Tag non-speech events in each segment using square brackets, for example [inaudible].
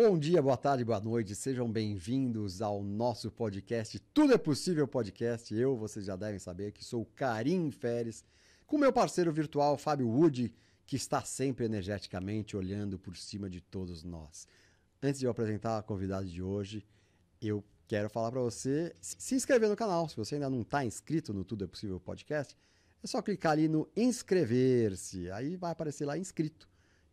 Bom dia, boa tarde, boa noite, sejam bem-vindos ao nosso podcast Tudo é Possível Podcast. Eu, vocês já devem saber que sou Karim Feres, com meu parceiro virtual Fábio Wood, que está sempre energeticamente olhando por cima de todos nós. Antes de eu apresentar a convidada de hoje, eu quero falar para você se inscrever no canal. Se você ainda não está inscrito no Tudo é Possível Podcast, é só clicar ali no inscrever-se, aí vai aparecer lá inscrito.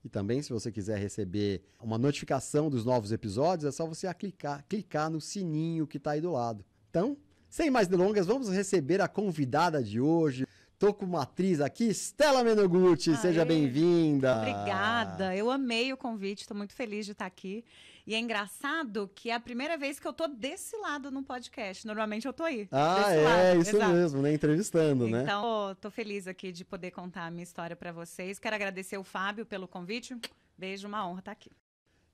E também, se você quiser receber uma notificação dos novos episódios, é só você clicar, clicar no sininho que está aí do lado. Então, sem mais delongas, vamos receber a convidada de hoje, Estou com uma atriz aqui, Stella Menoguchi, Aê. seja bem-vinda. Obrigada, eu amei o convite, estou muito feliz de estar aqui. E é engraçado que é a primeira vez que eu tô desse lado no podcast. Normalmente eu tô aí. Ah, é, lado. isso Exato. mesmo, né? Entrevistando, então, né? Então, tô feliz aqui de poder contar a minha história para vocês. Quero agradecer o Fábio pelo convite. Beijo, uma honra estar aqui.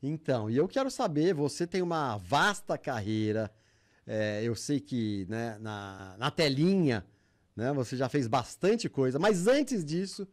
Então, e eu quero saber, você tem uma vasta carreira. É, eu sei que né, na, na telinha né? Você já fez bastante coisa, mas antes disso,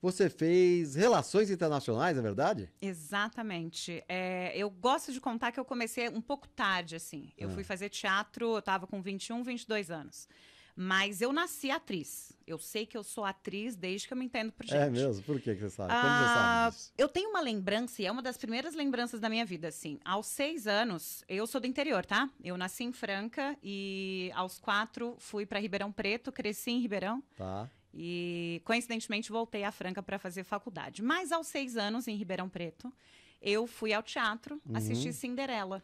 você fez relações internacionais, é verdade? Exatamente. É, eu gosto de contar que eu comecei um pouco tarde, assim. Eu ah. fui fazer teatro, eu estava com 21, 22 anos. Mas eu nasci atriz. Eu sei que eu sou atriz desde que eu me entendo por é gente. É mesmo? Por que, que você sabe? Como ah, você sabe ah, disso? Eu tenho uma lembrança, e é uma das primeiras lembranças da minha vida, assim. Aos seis anos, eu sou do interior, tá? Eu nasci em Franca e aos quatro fui para Ribeirão Preto, cresci em Ribeirão. Tá. E coincidentemente voltei a Franca para fazer faculdade. Mas aos seis anos, em Ribeirão Preto, eu fui ao teatro uhum. assistir Cinderela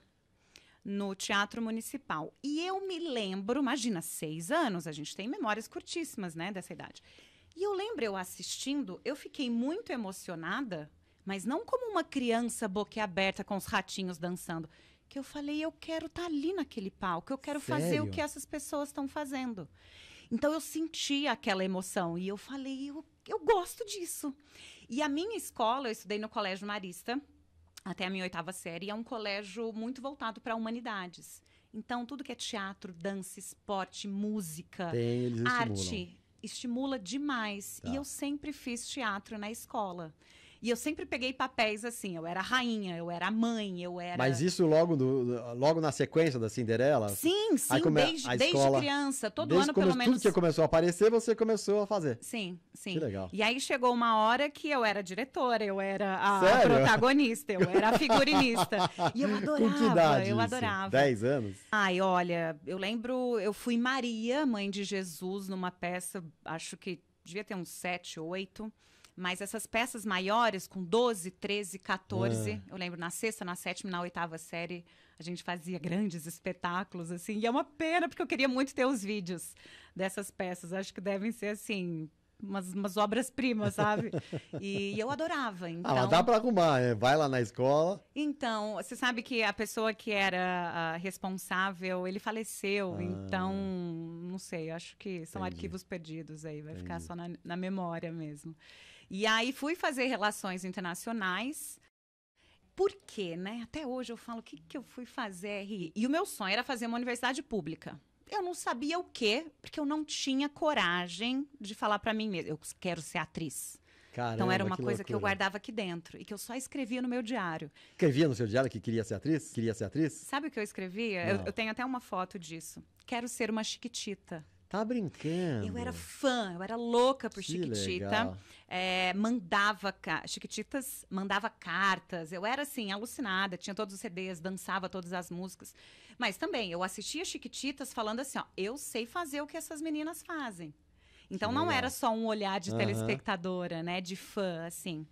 no Teatro Municipal. E eu me lembro, imagina, seis anos, a gente tem memórias curtíssimas, né, dessa idade. E eu lembro eu assistindo, eu fiquei muito emocionada, mas não como uma criança boquiaberta com os ratinhos dançando. Que eu falei, eu quero estar tá ali naquele palco, eu quero Sério? fazer o que essas pessoas estão fazendo. Então eu senti aquela emoção e eu falei, eu, eu gosto disso. E a minha escola, eu estudei no Colégio Marista, até a minha oitava série, é um colégio muito voltado para humanidades. Então, tudo que é teatro, dança, esporte, música, Tem, arte, estimula demais. Tá. E eu sempre fiz teatro na escola. E eu sempre peguei papéis assim, eu era rainha, eu era mãe, eu era. Mas isso logo, do, logo na sequência da Cinderela? Sim, sim, desde, escola... desde, criança. Todo desde ano, pelo menos. Tudo que começou a aparecer, você começou a fazer. Sim, sim. Que legal. E aí chegou uma hora que eu era diretora, eu era a, protagonista, eu era a figurinista. [laughs] e eu adorava. Com que idade eu isso? adorava. Dez anos? Ai, olha, eu lembro, eu fui Maria, mãe de Jesus, numa peça, acho que devia ter uns sete, oito. Mas essas peças maiores, com 12, 13, 14, eu lembro na sexta, na sétima na oitava série, a gente fazia grandes espetáculos, assim. E é uma pena, porque eu queria muito ter os vídeos dessas peças. Acho que devem ser, assim, umas, umas obras-primas, sabe? [laughs] E, eu adorava. Ah, então... Ah, dá pra arrumar, né? vai lá na escola. Então, você sabe que a pessoa que era responsável, ele faleceu, ah. então, não sei, acho que são Entendi. arquivos perdidos aí, vai Entendi. ficar só na, na memória mesmo. E aí fui fazer relações internacionais. Por quê, né? Até hoje eu falo, o que, que eu fui fazer RI? E o meu sonho era fazer uma universidade pública. Eu não sabia o quê, porque eu não tinha coragem de falar para mim mesma, eu quero ser atriz. Caramba, então era uma que coisa loucura. que eu guardava aqui dentro e que eu só escrevia no meu diário. Escrevia no seu diário que queria ser atriz? Queria ser atriz? Sabe o que eu escrevia? Eu, ah. eu tenho até uma foto disso. Quero ser uma chiquitita. Tá brincando. Eu era fã, eu era louca por que Chiquitita. É, mandava Chiquititas, mandava cartas. Eu era assim, alucinada, tinha todos os CDs, dançava todas as músicas. Mas também eu assistia Chiquititas falando assim, ó, eu sei fazer o que essas meninas fazem. Então não era só um olhar de uhum. telespectadora, né, de fã, assim.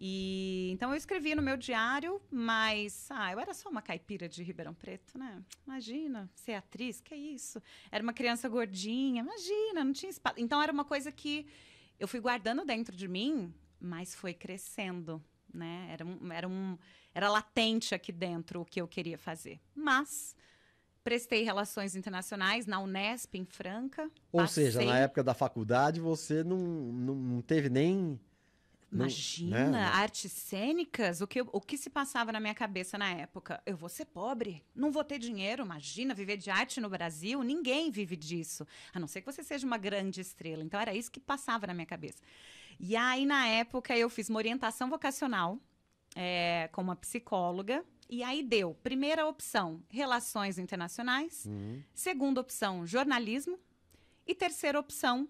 E então eu escrevi no meu diário, mas ah, eu era só uma caipira de Ribeirão Preto, né? Imagina, ser atriz, que é isso? Era uma criança gordinha, imagina, não tinha espaço. Então era uma coisa que eu fui guardando dentro de mim, mas foi crescendo, né? Era um, era um era latente aqui dentro o que eu queria fazer. Mas prestei relações internacionais na Unesp em Franca. Ou passei... seja, na época da faculdade você não, não, não teve nem Imagina, né, não, né? artes cênicas, o que, o que se passava na minha cabeça na época? Eu vou ser pobre, não vou ter dinheiro, imagina, viver de arte no Brasil, ninguém vive disso, a não ser que você seja uma grande estrela. Então era isso que passava na minha cabeça. E aí, na época, eu fiz uma orientação vocacional é, com uma psicóloga, e aí deu, primeira opção, relações internacionais, uhum. segunda opção, jornalismo, e terceira opção,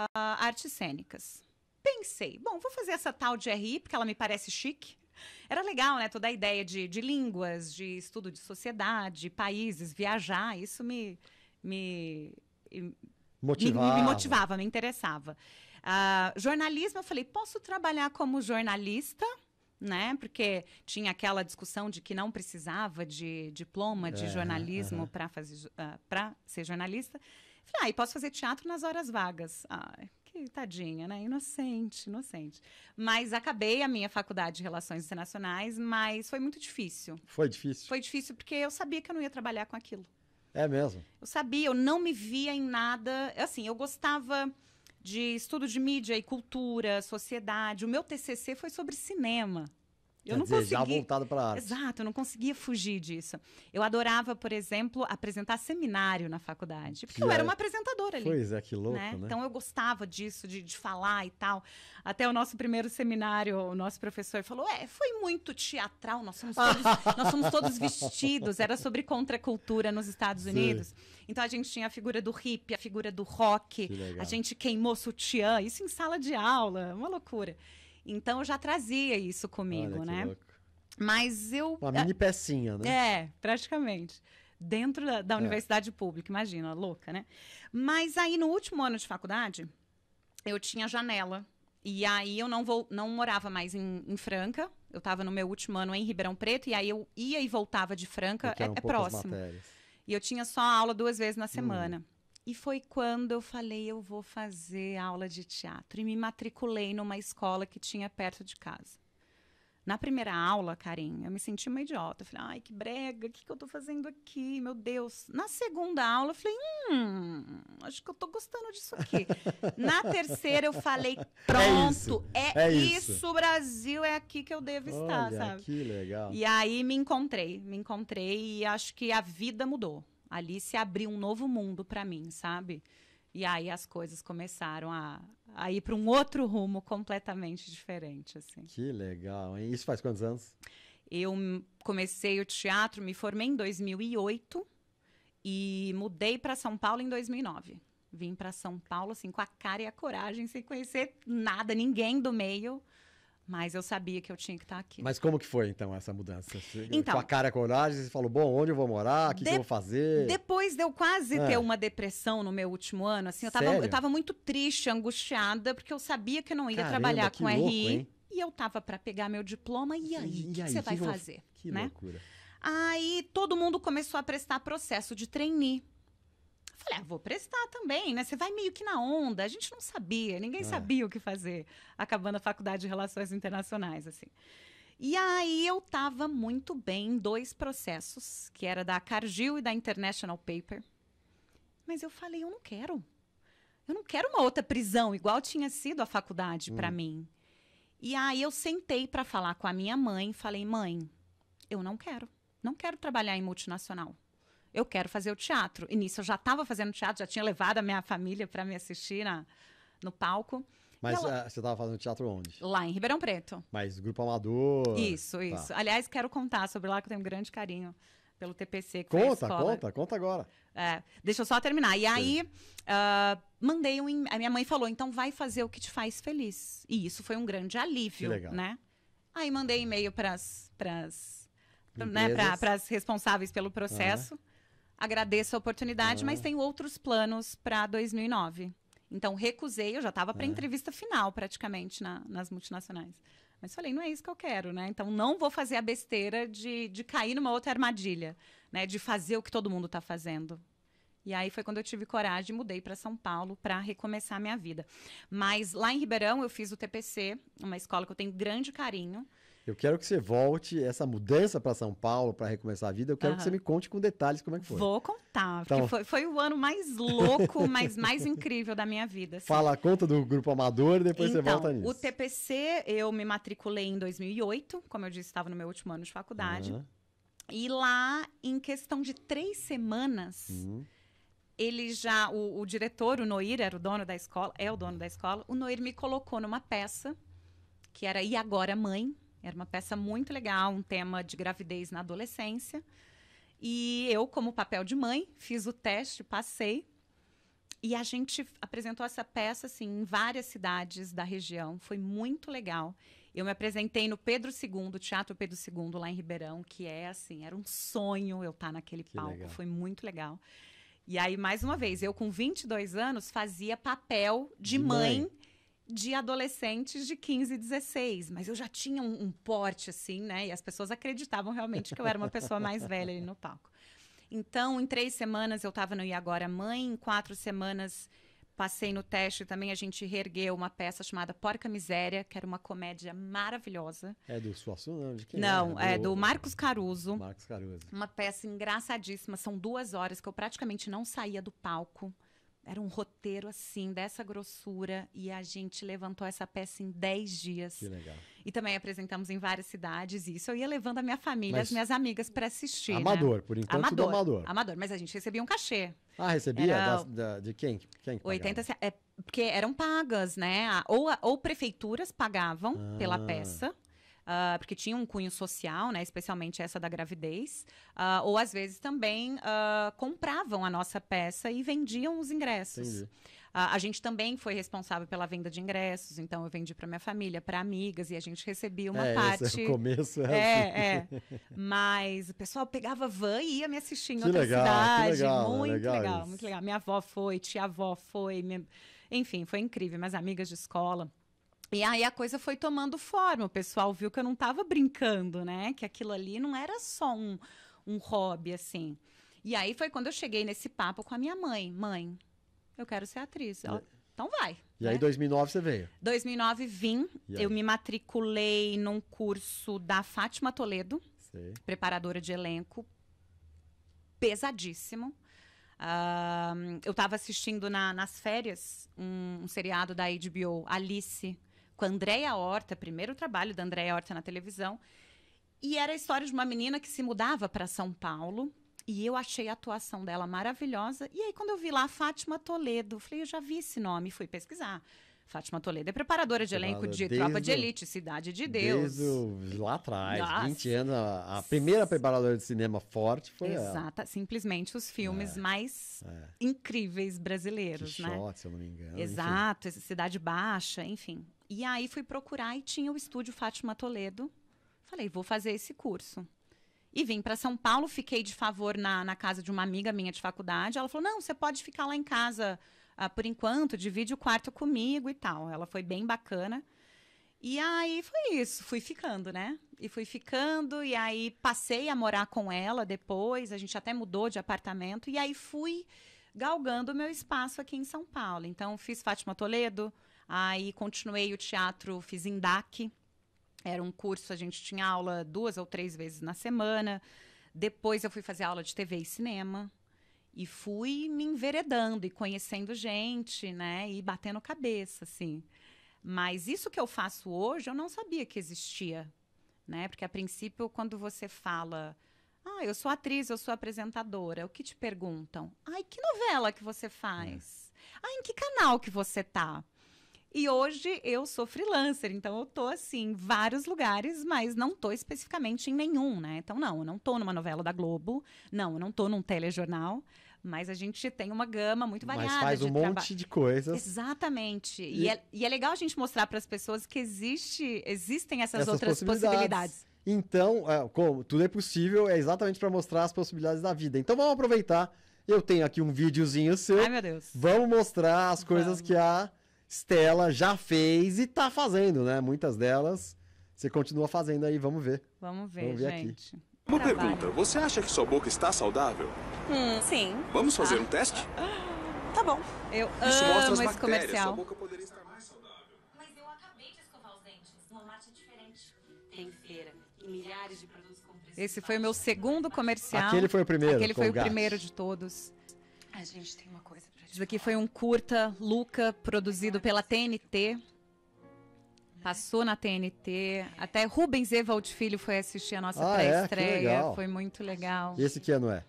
uh, artes cênicas. Pensei, bom, vou fazer essa tal de RI, porque ela me parece chique. Era legal, né? Toda a ideia de, de línguas, de estudo de sociedade, países, viajar, isso me. me motivava. Me, me motivava, me interessava. Uh, jornalismo, eu falei, posso trabalhar como jornalista? né? Porque tinha aquela discussão de que não precisava de diploma de é, jornalismo para fazer uh, ah, para ser jornalista. Falei, ah, e posso fazer teatro nas horas vagas. Ah, que tadinha, né? Inocente, inocente. Mas acabei a minha faculdade de Relações Internacionais, mas foi muito difícil. Foi difícil? Foi difícil porque eu sabia que eu não ia trabalhar com aquilo. É mesmo? Eu sabia, eu não me via em nada. Assim, eu gostava de estudo de mídia e cultura, sociedade. O meu TCC foi sobre cinema. Eu Quer não dizer, consegui... já voltado para arte. Exato, eu não conseguia fugir disso. Eu adorava, por exemplo, apresentar seminário na faculdade, porque que eu era é uma apresentadora ali. Pois é, que louco, né? né? Então eu gostava disso, de, de falar e tal. Até o nosso primeiro seminário, o nosso professor falou, é, foi muito teatral, nós somos todos, [laughs] nós somos todos vestidos, era sobre contracultura nos Estados Unidos. Sim. Então a gente tinha a figura do hip, a figura do rock, a gente queimou sutiã, isso em sala de aula, uma loucura. Então eu já trazia isso comigo, Olha, né? Mas eu. Uma ah, mini pecinha, né? É, praticamente. Dentro da, da é. universidade pública, imagina, louca, né? Mas aí no último ano de faculdade, eu tinha janela. E aí eu não, vou, não morava mais em, em Franca. Eu estava no meu último ano em Ribeirão Preto. E aí eu ia e voltava de Franca. É, é, é próximo. Matérias. E eu tinha só aula duas vezes na hum. semana. Hum. E foi quando eu falei, eu vou fazer aula de teatro. E me matriculei numa escola que tinha perto de casa. Na primeira aula, Karim, eu me senti uma idiota. Eu falei, ai, que brega, o que, que eu tô fazendo aqui? Meu Deus. Na segunda aula, eu falei, hum, acho que eu tô gostando disso aqui. [laughs] Na terceira, eu falei, é pronto, é isso, é é isso. isso Brasil, é aqui que eu devo Olha, estar, sabe? Que legal. E aí me encontrei, me encontrei e acho que a vida mudou ali se abriu um novo mundo para mim, sabe? E aí as coisas começaram a, a ir para um outro rumo completamente diferente, assim. Que legal. hein? isso faz quantos anos? Eu comecei o teatro, me formei em 2008 e mudei para São Paulo em 2009. Vim para São Paulo assim com a cara e a coragem, sem conhecer nada, ninguém do meio. Mas eu sabia que eu tinha que estar tá aqui. Mas como que foi, então, essa mudança? Você, então, com a então, cara coragem, você falou, bom, onde eu vou morar? O que, de... que eu vou fazer? Depois de eu quase é. ter uma depressão no meu último ano, assim, eu tava, eu tava muito triste, angustiada, porque eu sabia que eu não ia Caramba, trabalhar com louco, RI. Hein? E eu tava para pegar meu diploma, e aí? O que, você vai fazer? Que né? loucura. Aí todo mundo começou a prestar processo de trainee. Falei, ah, vou prestar também, né? Você vai meio que na onda. A gente não sabia, ninguém é. sabia o que fazer, acabando a faculdade de Relações Internacionais, assim. E aí eu tava muito bem em dois processos, que era da Cargill e da International Paper. Mas eu falei, eu não quero. Eu não quero uma outra prisão, igual tinha sido a faculdade hum. para mim. E aí eu sentei para falar com a minha mãe, falei: "Mãe, eu não quero. Não quero trabalhar em multinacional eu quero fazer o teatro. E nisso eu já estava fazendo teatro, já tinha levado a minha família para me assistir na, no palco. Mas ela... Ah, você estava fazendo teatro onde? Lá em Ribeirão Preto. Mas grupo amador. Isso, tá. isso. Tá. Aliás, quero contar sobre lá que eu tenho um grande carinho pelo TPC. conta, conta, conta agora. É, deixa eu só terminar. E aí, uh, mandei um. A minha mãe falou: então vai fazer o que te faz feliz. E isso foi um grande alívio, que legal. né? Aí mandei e-mail para as né, responsáveis pelo processo. Uhum agradeço a oportunidade, ah. mas tenho outros planos para 2009. Então, recusei, eu já estava para ah. É. entrevista final praticamente na, nas multinacionais. Mas falei, não é isso que eu quero, né? Então, não vou fazer a besteira de, de cair numa outra armadilha, né? De fazer o que todo mundo está fazendo. E aí foi quando eu tive coragem e mudei para São Paulo para recomeçar a minha vida. Mas lá em Ribeirão eu fiz o TPC, uma escola que eu tenho grande carinho. Eu quero que você volte essa mudança para São Paulo para recomeçar a vida. Eu quero uhum. que você me conte com detalhes como é que foi. Vou contar, então... porque foi, foi o ano mais louco, [laughs] mas mais incrível da minha vida. Assim. Fala a conta do grupo amador e depois então, você volta nisso. O TPC eu me matriculei em 2008, como eu disse, estava no meu último ano de faculdade. Uhum. E lá, em questão de três semanas, uhum. ele já, o, o diretor, o Noir, era o dono da escola, é o dono da escola. O Noir me colocou numa peça que era E Agora Mãe era uma peça muito legal, um tema de gravidez na adolescência. E eu, como papel de mãe, fiz o teste, passei. E a gente apresentou essa peça assim, em várias cidades da região. Foi muito legal. Eu me apresentei no Pedro II, Teatro Pedro II, lá em Ribeirão, que é assim, era um sonho eu estar tá naquele que palco. Legal. Foi muito legal. E aí, mais uma vez, eu com 22 anos fazia papel de, de mãe, mãe de adolescentes de 15, 16, mas eu já tinha um, um, porte assim, né? E as pessoas acreditavam realmente que eu era uma pessoa mais velha ali no palco. Então, em três semanas eu estava no E Agora Mãe, em quatro semanas passei no teste também, a gente reergueu uma peça chamada Porca Miséria, que era uma comédia maravilhosa. É do Suassuna? Não, de quem não é? é do, do Marcos Caruso. Marcos Caruso. Uma peça engraçadíssima, são duas horas que eu praticamente não saía do palco. Era um roteiro assim, dessa grossura, e a gente levantou essa peça em 10 dias. Que legal. E também apresentamos em várias cidades, e isso eu ia levando a minha família, Mas... as minhas amigas para assistir. Né? Amador, né? por enquanto, amador, amador. Amador, mas a gente recebia um cachê. Ah, recebia? Era... da, de quem? quem 80 é, Porque eram pagas, né? Ou, ou prefeituras pagavam ah. pela peça, uh, porque tinha um cunho social, né, especialmente essa da gravidez, uh, ou às vezes também uh, compravam a nossa peça e vendiam os ingressos. a gente também foi responsável pela venda de ingressos, então eu vendi para minha família, para amigas e a gente recebia uma é, parte. Esse é o [laughs] começo é, é, assim. é. Mas o pessoal pegava van e ia me assistir em que outra legal, cidade. Legal, né? muito legal, legal muito legal. Minha avó foi, tia avó foi, minha... enfim, foi incrível. Minhas amigas de escola. E aí a coisa foi tomando forma, o pessoal viu que eu não estava brincando, né? Que aquilo ali não era só um, um hobby, assim. E aí foi quando eu cheguei nesse papo com a minha mãe. Mãe, eu quero ser atriz. Ela, então vai. E né? aí, 2009 você veio? 2009 vim. Eu me matriculei num curso da Fátima Toledo, Sei. preparadora de elenco, pesadíssimo. Uh, eu estava assistindo na, nas férias um, um seriado da HBO, Alice com a Andréia Horta, primeiro trabalho da Andréia Horta na televisão. E era a história de uma menina que se mudava para São Paulo. E eu achei a atuação dela maravilhosa. E aí, quando eu vi lá Fátima Toledo, falei, eu já vi esse nome, fui pesquisar. Fátima Toledo é preparadora de elenco de Tropa de Elite, Cidade de Deus. Desde lá atrás, Nossa. 20 anos, a, primeira preparadora de cinema forte foi Exata, ela. simplesmente os filmes é, mais é. incríveis brasileiros, que né? Shot, se eu não me engano. Exato, enfim. Cidade Baixa, enfim. E aí fui procurar e tinha o estúdio Fátima Toledo. Falei, vou fazer esse curso. E vim para São Paulo, fiquei de favor na, na casa de uma amiga minha de faculdade. Ela falou: não, você pode ficar lá em casa ah, por enquanto, divide o quarto comigo e tal. Ela foi bem bacana. E aí foi isso, fui ficando, né? E fui ficando, e aí passei a morar com ela depois, a gente até mudou de apartamento, e aí fui galgando o meu espaço aqui em São Paulo. Então, fiz Fátima Toledo, Aí continuei o teatro, fiz INDAC. Era um curso, a gente tinha aula duas ou três vezes na semana. Depois eu fui fazer aula de TV e cinema. E fui me enveredando e conhecendo gente, né? E batendo cabeça, assim. Mas isso que eu faço hoje, eu não sabia que existia, né? Porque a princípio, quando você fala, ah, eu sou atriz, eu sou apresentadora, o que te perguntam? Ai, que novela que você faz? É. Ah, em que canal que você tá? E hoje eu sou freelancer, então eu tô assim em vários lugares, mas não tô especificamente em nenhum, né? Então não, eu não tô numa novela da Globo, não, eu não tô num telejornal, mas a gente tem uma gama muito variada. Mas faz um de monte de coisas. Exatamente. E, e, é, e é legal a gente mostrar para as pessoas que existe, existem essas, essas outras possibilidades. possibilidades. Então, é, como tudo é possível, é exatamente para mostrar as possibilidades da vida. Então vamos aproveitar. Eu tenho aqui um videozinho seu. Ai, meu Deus. Vamos mostrar as coisas vamos. que há. Stella já fez e tá fazendo, né? Muitas delas. Você continua fazendo aí, vamos ver. Vamos ver, vamos ver gente. Aqui. Uma Trabalho. pergunta, você acha que sua boca está saudável? Hum, sim. Vamos fazer ah. um teste? Ah, tá bom. Eu Isso amo mostra as esse comercial. Sua boca poderia estar mais saudável. Mas eu acabei de escovar os dentes, mate diferente. Tem feira e milhares de produtos com preço Esse foi o meu segundo comercial. Aquele foi o primeiro. Aquele foi o primeiro de todos. A gente tem uma coisa isso aqui foi um curta, Luca, produzido pela TNT. Passou na TNT. Até Rubens Evald Filho foi assistir a nossa ah, é? pré-estreia. É? Foi muito legal. E esse que ano é?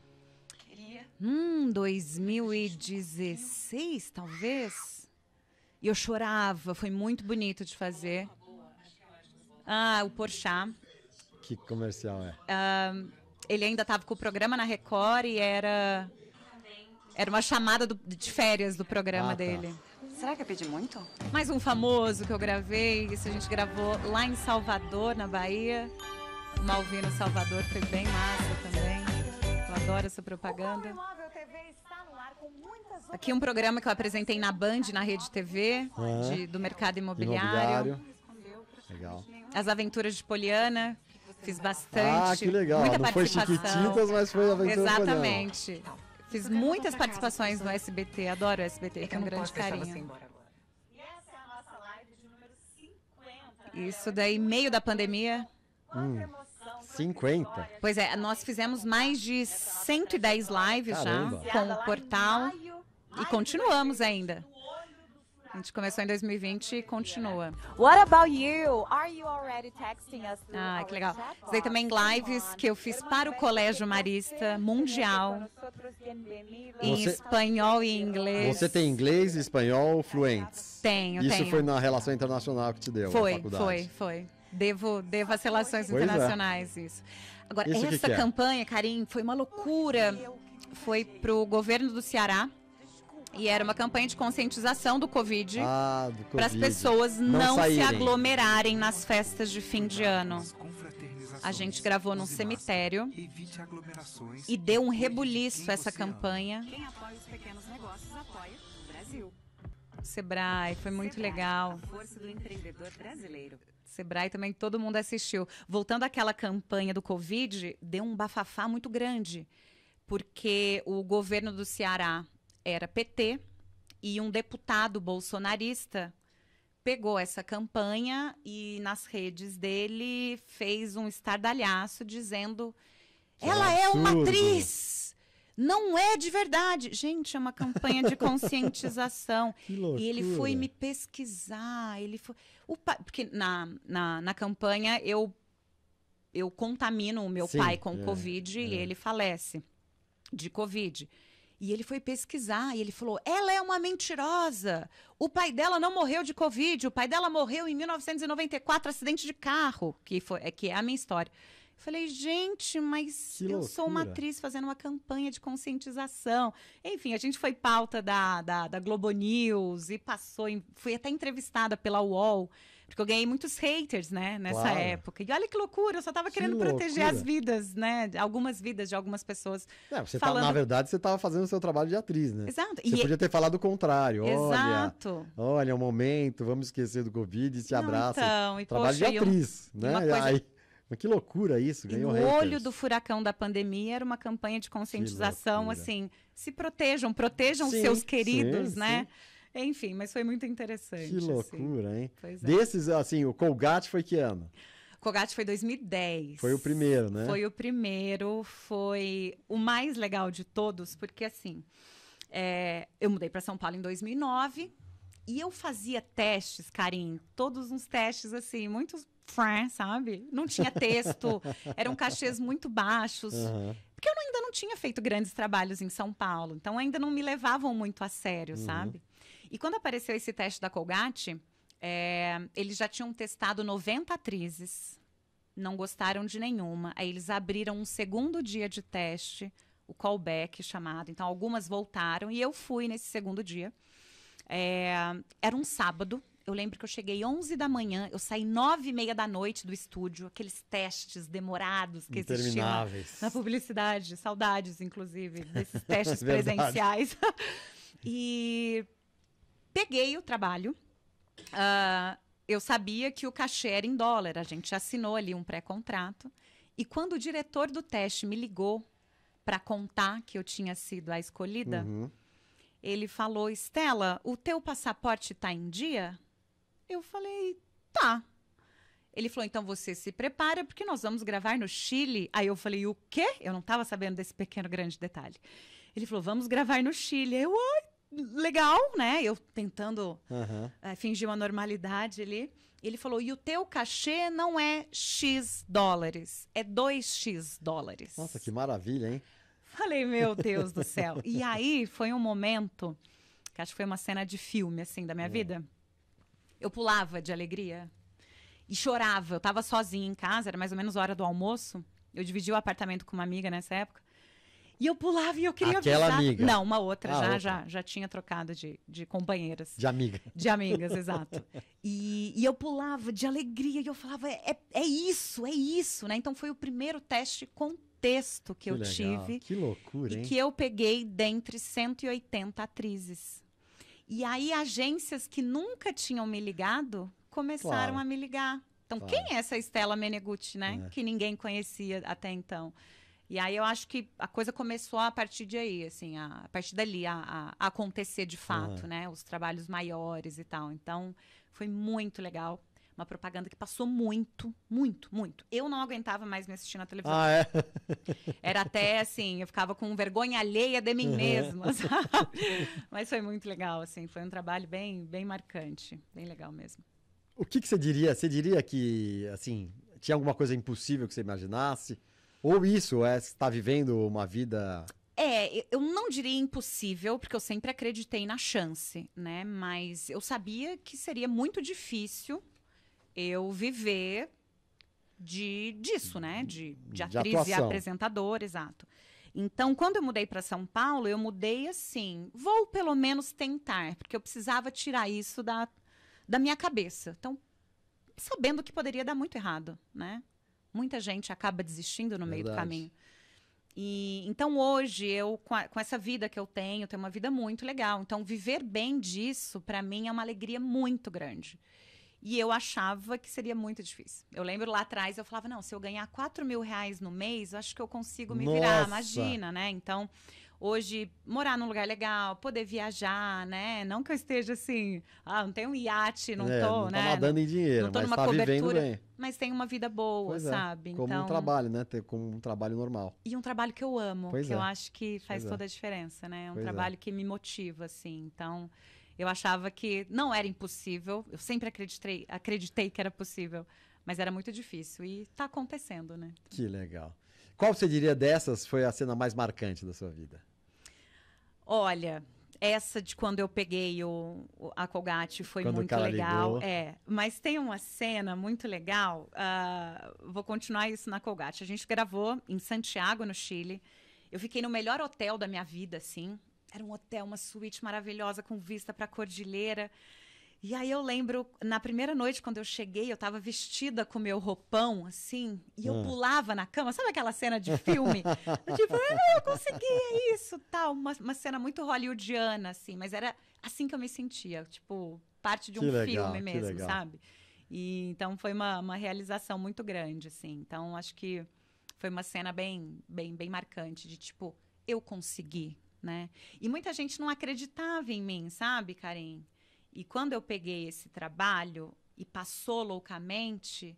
Hum, 2016, talvez. E eu chorava, foi muito bonito de fazer. Ah, o Porchat. Que comercial é? Ah, ele ainda estava com o programa na Record e era era uma chamada do, de férias do programa ah, tá. dele. Será que eu pedi muito? Mais um famoso que eu gravei. Isso a gente gravou lá em Salvador, na Bahia. O Malvino Salvador foi bem massa também. Eu adoro essa propaganda. Aqui um programa que eu apresentei na Band, na Rede TV, uhum. de, do mercado imobiliário. imobiliário. Legal. As Aventuras de Poliana, Fiz bastante. Ah, que legal. Muita Não foi Chiquititas, mas foi Aventura Exatamente. Poliana. Fiz muitas participações casa, no SBT, adoro o SBT, é um grande carinho. É né? Isso daí, meio da pandemia. Hum, 50? Pois é, nós fizemos mais de 110 lives Caramba. já com o portal e continuamos ainda. A gente começou em 2020 e continua. What about you? Are you already texting us? Ah, que legal. Usei também lives que eu fiz para o Colégio Marista Mundial em você, espanhol e inglês. Você tem inglês e espanhol fluentes? Tenho, Isso tenho. foi na relação internacional que te deu foi, na faculdade? Foi, foi. Devo, devo as relações pois é. internacionais é. isso. Agora, isso essa que que é? campanha, Karim, foi uma loucura. Foi para o governo do Ceará, e era uma campanha de conscientização do Covid, ah, COVID. para as pessoas não, não se aglomerarem nas festas de fim de ano. A gente gravou num cemitério e deu um rebuliço essa campanha. Quem apoia os pequenos negócios apoia Brasil. Sebrae, foi muito Sebrae, legal. A força do empreendedor brasileiro. Sebrae também todo mundo assistiu. Voltando àquela campanha do Covid, deu um bafafá muito grande, porque o governo do Ceará era PT e um deputado bolsonarista pegou essa campanha e nas redes dele fez um estardalhaço dizendo que ela absurdo. é uma atriz não é de verdade. Gente, é uma campanha de [laughs] conscientização. e ele foi me pesquisar. Ele foi. O porque na, na, na campanha eu, eu contamino o meu Sim, pai com é, Covid é. e ele falece de Covid. E ele foi pesquisar e ele falou: ela é uma mentirosa. O pai dela não morreu de Covid. O pai dela morreu em 1994, acidente de carro, que, foi, é, que é a minha história. Falei, gente, mas que eu loucura. sou uma atriz fazendo uma campanha de conscientização. Enfim, a gente foi pauta da, da, da Globo News e passou. Em, fui até entrevistada pela UOL, porque eu ganhei muitos haters, né, nessa claro. época. E olha que loucura, eu só estava que querendo loucura. proteger as vidas, né? Algumas vidas de algumas pessoas. É, você falando... Tá, na verdade, você estava fazendo o seu trabalho de atriz, né? Exato. Você e podia ter falado o contrário. Exato. Olha, olha, é o um momento, vamos esquecer do Covid e se abraça. Então, e trabalho poxa, de atriz, eu... né? Coisa... Aí mas que loucura isso, ganhou e No olho do furacão da pandemia era uma campanha de conscientização, assim, se protejam, protejam sim, seus queridos, sim, né? Sim. Enfim, mas foi muito interessante. Que assim. loucura, assim. hein? Pois é. Desses, assim, o Colgate foi que ano? Colgate foi 2010. Foi o primeiro, né? Foi o primeiro, foi o mais legal de todos, porque assim, é, eu mudei para São Paulo em 2009 e eu fazia testes, Karim, todos uns testes assim, muitos fran, sabe? Não tinha texto, [laughs] eram cachês muito baixos. Uhum. Porque eu ainda não tinha feito grandes trabalhos em São Paulo, então ainda não me levavam muito a sério, uhum. sabe? E quando apareceu esse teste da Colgate, é, eles já tinham testado 90 atrizes, não gostaram de nenhuma. Aí eles abriram um segundo dia de teste, o callback chamado. Então algumas voltaram e eu fui nesse segundo dia. É, era um sábado, eu lembro que eu cheguei 11 da manhã, eu saí 9 e meia da noite do estúdio, aqueles testes demorados que existiam na, na publicidade, saudades, inclusive, desses [laughs] testes presenciais. [laughs] e peguei o trabalho. Uh, eu sabia que o cachê era em dólar, a gente assinou ali um pré-contrato. E quando o diretor do teste me ligou para contar que eu tinha sido a escolhida, uhum. ele falou: Estela, o teu passaporte está em dia? Eu falei, tá. Ele falou, então você se prepara, porque nós vamos gravar no Chile. Aí eu falei, o quê? Eu não estava sabendo desse pequeno grande detalhe. Ele falou, vamos gravar no Chile. Eu, oi legal, né? Eu tentando uhum. uh, fingir uma normalidade ali. Ele falou, e o teu cachê não é X dólares, é 2X dólares. Nossa, que maravilha, hein? Falei, meu [laughs] Deus do céu. E aí foi um momento, que acho que foi uma cena de filme, assim, da minha é. vida eu pulava de alegria e chorava. Eu estava sozinha em casa, era mais ou menos a hora do almoço. Eu dividi o apartamento com uma amiga nessa época. E eu pulava e eu queria Aquela avisar. amiga. Não, uma outra, ah, já, outra. já já tinha trocado de, de companheiras. De amiga. De amigas, [laughs] exato. E, e eu pulava de alegria e eu falava, é, é isso, é isso, né? Então foi o primeiro teste com texto que, que eu legal. tive. Que loucura, E hein? que eu peguei dentre 180 atrizes. E aí, agências que nunca tinham me ligado começaram claro. a me ligar. Então, claro. quem é essa Estela Meneguti, né? É. Que ninguém conhecia até então. E aí eu acho que a coisa começou a partir de aí, assim, a, a partir dali a, a, acontecer de fato, uhum. né? Os trabalhos maiores e tal. Então, foi muito legal. Uma propaganda que passou muito, muito, muito. Eu não aguentava mais me assistir na televisão. Ah, é? [laughs] Era até assim, eu ficava com vergonha alheia de mim uhum. mesma, [laughs] sabe? Mas foi muito legal, assim, foi um trabalho bem, bem marcante, bem legal mesmo. O que, que você diria? Você diria que, assim, tinha alguma coisa impossível que você imaginasse? Ou isso, é, estar está vivendo uma vida é, eu não diria impossível, porque eu sempre acreditei na chance, né? Mas eu sabia que seria muito difícil eu viver de disso, né? De, de atriz de e apresentadora, exato. Então, quando eu mudei para São Paulo, eu mudei assim, vou pelo menos tentar, porque eu precisava tirar isso da, da minha cabeça. Então, sabendo que poderia dar muito errado, né? Muita gente acaba desistindo no Verdade. meio do caminho. E então hoje eu com, a, com essa vida que eu tenho, tenho uma vida muito legal. Então viver bem disso para mim é uma alegria muito grande. E eu achava que seria muito difícil. Eu lembro lá atrás, eu falava, não, se eu ganhar 4 mil reais no mês, eu acho que eu consigo me Nossa. virar, imagina, né? Então, hoje, morar num lugar legal, poder viajar, né? Não que eu esteja assim, ah, não tenho um iate, não é, tô, não tá né? Não tô nadando em dinheiro, não tô mas numa tá cobertura, bem. Mas tem uma vida boa, pois é, sabe? É, como então, um trabalho, né? Como um trabalho normal. E um trabalho que eu amo, pois que é. eu acho que faz pois é. toda a diferença, né? É um pois trabalho que me motiva, assim, então... Eu achava que não era impossível, eu sempre acreditei, acreditei que era possível, mas era muito difícil e está acontecendo, né? Que legal. Qual você diria dessas foi a cena mais marcante da sua vida? Olha, essa de quando eu peguei o, a Colgate foi quando muito legal. Ligou. É, mas tem uma cena muito legal. Uh, vou continuar isso na Colgate. A gente gravou em Santiago, no Chile. Eu fiquei no melhor hotel da minha vida, assim. Era um hotel, uma suíte maravilhosa com vista para a cordilheira. E aí eu lembro, na primeira noite, quando eu cheguei, eu estava vestida com meu roupão, assim, e eu hum. pulava na cama. Sabe aquela cena de [laughs] filme? tipo, ah, eu consegui, é isso, tal. Uma, uma cena muito hollywoodiana, assim. Mas era assim que eu me sentia, tipo, parte de um legal, filme mesmo, sabe? E, então foi uma, uma realização muito grande, assim. Então acho que foi uma cena bem, bem, bem marcante, de tipo, eu consegui, né? E muita gente não acreditava em mim, sabe, Karen? E quando eu peguei esse trabalho e passou loucamente,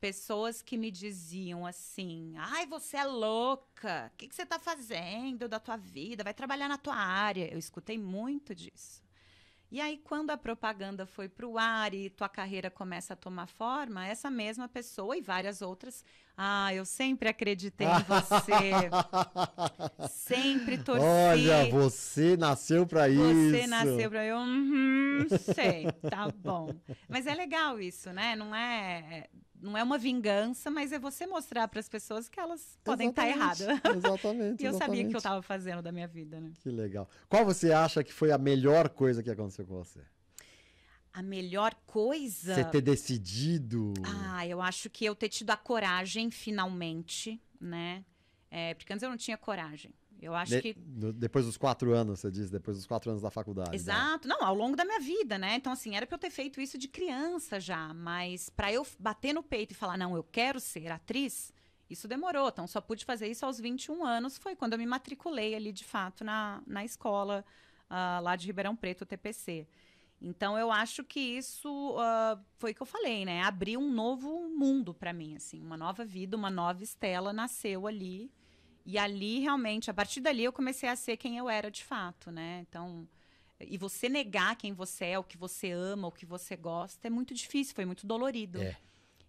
pessoas que me diziam assim: ai, você é louca, o que, que você está fazendo da tua vida? Vai trabalhar na tua área. Eu escutei muito disso. E aí, quando a propaganda foi para o ar e tua carreira começa a tomar forma, essa mesma pessoa e várias outras. Ah, eu sempre acreditei em você. [laughs] sempre torci. Olha, você nasceu para isso. Você nasceu para eu. Uhum, sei, tá bom. Mas é legal isso, né? Não é não é uma vingança, mas é você mostrar para as pessoas que elas podem estar tá erradas. Exatamente. [laughs] e eu exatamente. sabia que eu estava fazendo da minha vida, né? Que legal. Qual você acha que foi a melhor coisa que aconteceu com você? A melhor coisa. Você ter decidido. Ah, eu acho que eu ter tido a coragem finalmente, né? É, porque antes eu não tinha coragem. Eu acho de, que. Depois dos quatro anos, você diz, depois dos quatro anos da faculdade. Né? Exato, né? não, ao longo da minha vida, né? Então, assim, era pra eu ter feito isso de criança já, mas para eu bater no peito e falar, não, eu quero ser atriz, isso demorou. Então, só pude fazer isso aos 21 anos, foi quando eu me matriculei ali, de fato, na, na escola uh, lá de Ribeirão Preto, TPC. Então, eu acho que isso uh, foi o que eu falei, né? Abriu um novo mundo para mim, assim, uma nova vida, uma nova estela nasceu ali. E ali, realmente, a partir dali eu comecei a ser quem eu era de fato, né? Então, e você negar quem você é, o que você ama, o que você gosta, é muito difícil, foi muito dolorido. É.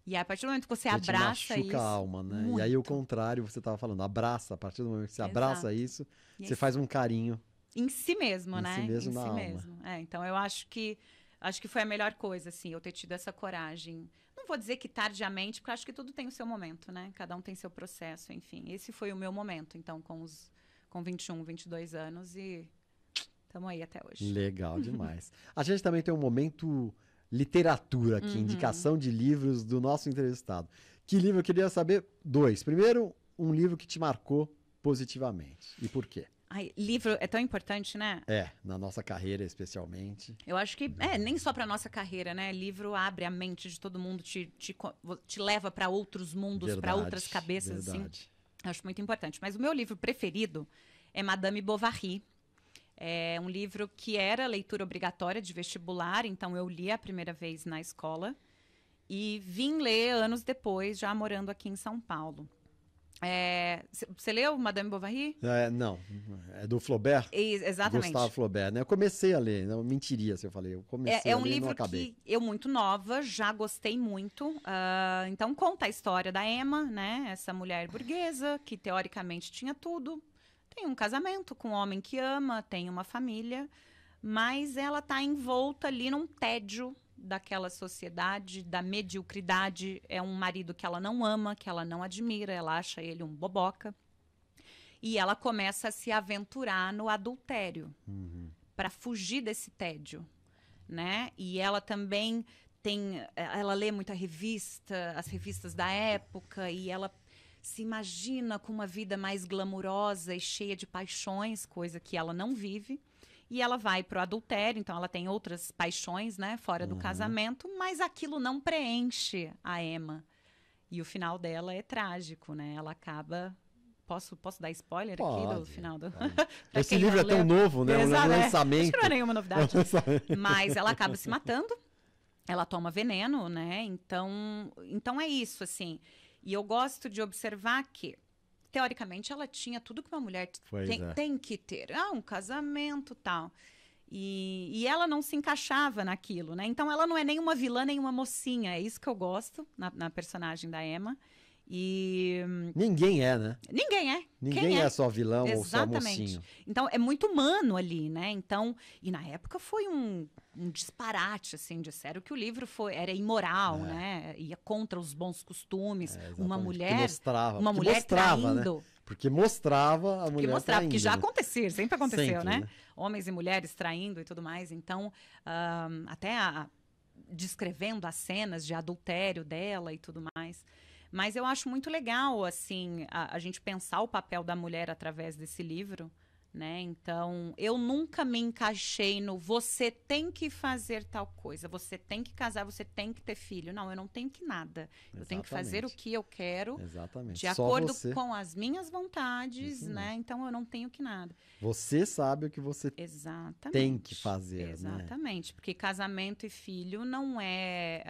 E aí, a partir do momento que você abraça isso. a alma, né? Muito. E aí, o contrário, você estava falando, abraça. A partir do momento que você Exato. abraça isso, e você faz um carinho. Em si mesmo, em né? Si mesmo em si alma. mesmo. É, então, eu acho que acho que foi a melhor coisa, assim, eu ter tido essa coragem não vou dizer que tardiamente, porque acho que tudo tem o seu momento, né? Cada um tem seu processo, enfim. Esse foi o meu momento, então, com os com 21, 22 anos e estamos aí até hoje. Legal [laughs] demais. a gente também tem um momento literatura aqui, uhum. indicação de livros do nosso entrevistado. Que livro eu queria saber? Dois. Primeiro, um livro que te marcou positivamente e por quê? Ai, livro é tão importante, né? É, na nossa carreira especialmente. Eu acho que é nem só para nossa carreira, né? Livro abre a mente de todo mundo, te, te, te leva para outros mundos, para outras cabeças, assim. verdade. assim. Acho muito importante. Mas o meu livro preferido é Madame Bovary. É um livro que era leitura obrigatória de vestibular, então eu li a primeira vez na escola e vim ler anos depois, já morando aqui em São Paulo. Você é, leu Madame Bovary? É, não, é do Flaubert. E, exatamente. Gustavo Flaubert, né? Eu comecei a ler, não mentiria se eu falei. Eu comecei é, é um ler, livro que eu muito nova, já gostei muito. Uh, então conta a história da Emma, né? Essa mulher burguesa que teoricamente tinha tudo, tem um casamento com um homem que ama, tem uma família, mas ela está envolta ali num tédio daquela sociedade, da mediocridade. É um marido que ela não ama, que ela não admira, ela acha ele um boboca. E ela começa a se aventurar no adultério uhum. para fugir desse tédio. Né? E ela também tem. Eh, ela lê muita revista, as revistas da época, e ela se imagina com uma vida mais glamurosa e cheia de paixões, coisa que ela não vive e ela vai para o adultério, então ela tem outras paixões, né, fora do uhum. casamento, mas aquilo não preenche a Emma. E o final dela é trágico, né? Ela acaba Posso, posso dar spoiler Pode, aqui do final do. [laughs] Esse livro é tão novo, né? Exato, um é. lançamento. É. Não é nenhuma novidade. [laughs] Mas ela acaba se matando, ela toma veneno, né? Então, então é isso, assim. E eu gosto de observar que teoricamente, ela tinha tudo que uma mulher tem, é. tem, que ter. Ah, um casamento tal. E, e ela não se encaixava naquilo, né? Então ela não é nenhuma vilã, nenhuma mocinha. É isso que eu gosto na, na personagem da Emma. E hum, ninguém é, né? Ninguém é. Ninguém é? é? só vilão Exatamente. ou só mocinho. Então é muito humano ali, né? Então, e na época foi um, um disparate assim, disseram que o livro foi era imoral, é. né? Ia contra os bons costumes, é, uma mulher, mostrava, uma mulher mostrava, né? traindo. Né? Porque mostrava a mulher porque mostrava, traindo. Porque já acontecia, sempre aconteceu, sempre, né? né? Homens e mulheres traindo e tudo mais. Então, um, até a, descrevendo as cenas de adultério dela e tudo mais. Mas eu acho muito legal, assim, a, a gente pensar o papel da mulher através desse livro né? Então, eu nunca me encaixei no você tem que fazer tal coisa, você tem que casar, você tem que ter filho. Não, eu não tenho que nada. Exatamente. Eu tenho que fazer o que eu quero, Exatamente. de Só acordo você. com as minhas vontades, né? Então eu não tenho que nada. Você sabe o que você Exatamente. tem que fazer, né? Exatamente, né? porque casamento e filho não é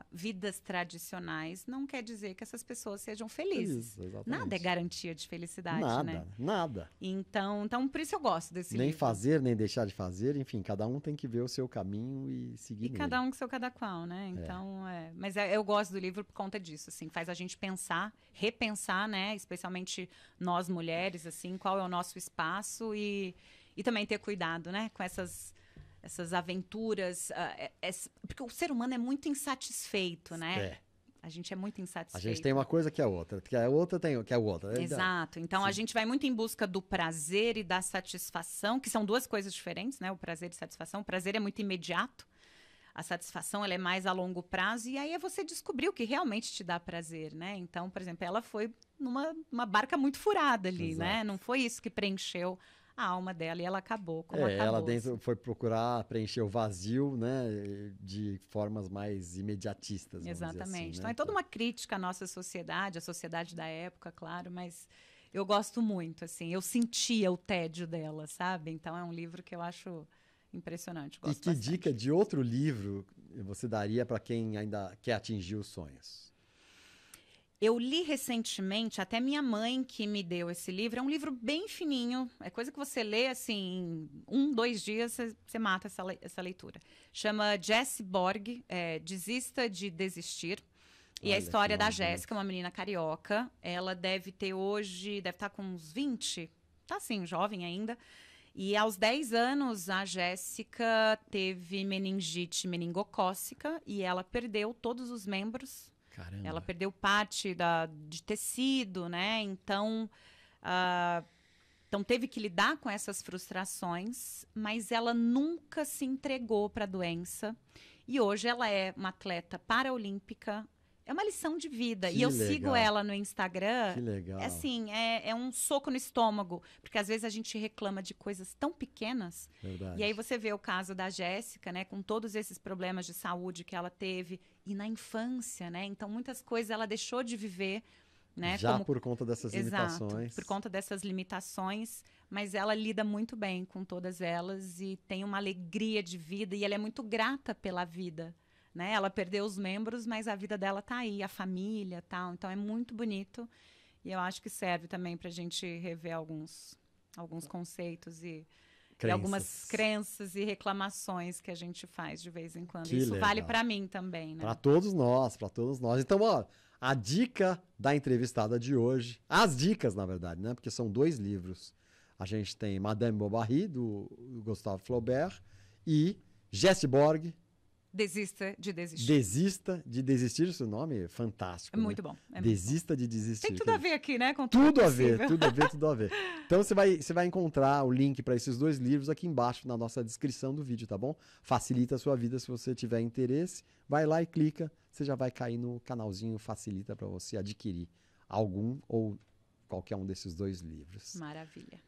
uh, vidas tradicionais, não quer dizer que essas pessoas sejam felizes. nada é garantia de felicidade, nada, né? Nada, nada. Então, então então, por isso eu gosto desse nem livro. Nem fazer, nem deixar de fazer, enfim, cada um tem que ver o seu caminho e seguir. E nele. cada um com seu cada qual, né? É. Então, é. É... mas eu gosto do livro por conta disso, assim, faz a gente pensar, repensar, né? Especialmente nós mulheres, assim, qual é o nosso espaço e, e também ter cuidado, né? Com essas essas aventuras, ah, é, é, porque o ser humano é muito insatisfeito, né? É. A gente é muito insatisfeito. A gente tem uma coisa que é outra, que a é outra tem que é outra. É Exato. Então Sim. a gente vai muito em busca do prazer e da satisfação, que são duas coisas diferentes, né? O prazer e satisfação. O prazer é muito imediato. A satisfação ela é mais a longo prazo e aí é você descobrir o que realmente te dá prazer, né? Então, por exemplo, ela foi numa barca muito furada ali, né? Exato. né? Não foi isso que preencheu a alma dela e ela acabou como é, acabou. Ela dentro assim. foi procurar preencher o vazio, né, de formas mais imediatistas. Assim, Exatamente. Assim, então é toda uma crítica à nossa sociedade, à sociedade da época, claro, mas eu gosto muito, assim, eu sentia o tédio dela, sabe? Então é um livro que eu acho impressionante. Gosto e que bastante. dica de outro livro você daria para quem ainda quer atingir os sonhos? Eu li recentemente, até minha mãe que me deu esse livro. É um livro bem fininho, é coisa que você lê assim, um, dois dias você, mata essa, essa leitura. Chama Jesse Borg, é, Desista de Desistir. E é Olha, a história da Jéssica, uma menina carioca. Ela deve ter hoje, deve estar tá com uns 20, tá assim, jovem ainda. E aos 10 anos, a Jéssica teve meningite meningocócica e ela perdeu todos os membros Caramba. Ela perdeu parte da, de tecido, né? Então, uh, então teve que lidar com essas frustrações, mas ela nunca se entregou para a doença. E hoje ela é uma atleta paralímpica. É uma lição de vida. Que e eu legal. sigo ela no Instagram. Que legal. É assim, é, é, um soco no estômago. Porque às vezes a gente reclama de coisas tão pequenas. Verdade. E aí você vê o caso da Jéssica, né? Com todos esses problemas de saúde que ela teve e na infância, né? Então muitas coisas ela deixou de viver, né? Já Como... por conta dessas Exato, limitações. Por conta dessas limitações, mas ela lida muito bem com todas elas e tem uma alegria de vida e ela é muito grata pela vida. Né? Ela perdeu os membros, mas a vida dela tá aí, a família, tal. Então é muito bonito e eu acho que serve também para a gente rever alguns alguns conceitos e Crenças. E algumas crenças e reclamações que a gente faz de vez em quando. Que Isso legal. vale para mim também, né? Para todos nós, para todos nós. Então, ó, a dica da entrevistada de hoje, as dicas, na verdade, né? Porque são dois livros. A gente tem Madame Bovary, do Gustave Flaubert, e Jesse Borg, Desista de desistir. Desista de desistir, seu nome é fantástico. É né? muito né? bom. É Desista muito bom. de desistir. Tem tudo a ver aqui, né? Com tudo, tudo a ver, tudo a ver, [laughs] tudo a ver. Então você vai, você vai encontrar o link para esses dois livros aqui embaixo na nossa descrição do vídeo, tá bom? Facilita a sua vida se você tiver interesse. Vai lá e clica, você já vai cair no canalzinho Facilita para você adquirir algum ou qualquer um desses dois livros. Maravilha.